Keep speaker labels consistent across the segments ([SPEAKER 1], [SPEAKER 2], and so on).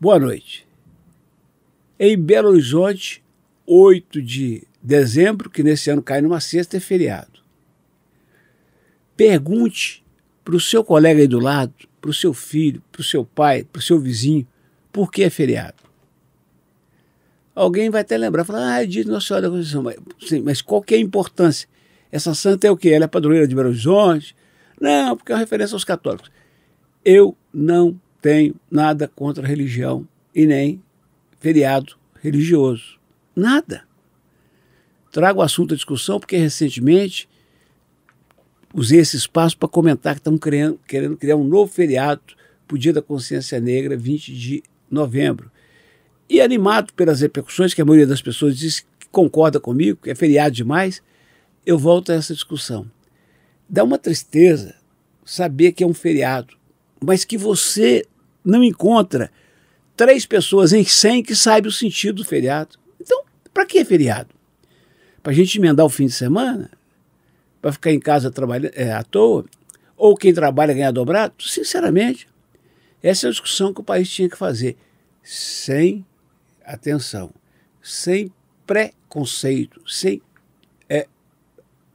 [SPEAKER 1] Boa noite. Em Belo Horizonte, 8 de dezembro, que nesse ano cai numa sexta, é feriado. Pergunte para o seu colega aí do lado, para o seu filho, para o seu pai, para o seu vizinho, por que é feriado. Alguém vai até lembrar, falar, ah, é dia de Nossa Senhora da Conceição, mas, sim, mas qual que é a importância? Essa santa é o quê? Ela é padroeira de Belo Horizonte? Não, porque é uma referência aos católicos. Eu não tenho nada contra a religião e nem feriado religioso. Nada. Trago o assunto à discussão porque recentemente usei esse espaço para comentar que estamos querendo, querendo criar um novo feriado para o Dia da Consciência Negra, 20 de novembro. E animado pelas repercussões, que a maioria das pessoas diz que concorda comigo, que é feriado demais, eu volto a essa discussão. Dá uma tristeza saber que é um feriado mas que você não encontra três pessoas em 100 que saibam o sentido do feriado. Então, para que é feriado? Para a gente emendar o fim de semana? Para ficar em casa trabalhando é, à toa? Ou quem trabalha ganhar dobrado? Sinceramente, essa é a discussão que o país tinha que fazer. Sem atenção, sem preconceito, sem é,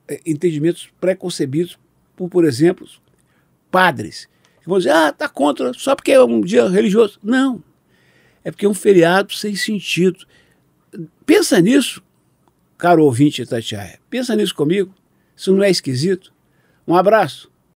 [SPEAKER 1] é entendimentos preconcebidos por, por exemplo, padres vão dizer, ah, tá contra, só porque é um dia religioso. Não. É porque é um feriado sem sentido. Pensa nisso, caro ouvinte Itatiaia. Pensa nisso comigo. Isso não é esquisito? Um abraço.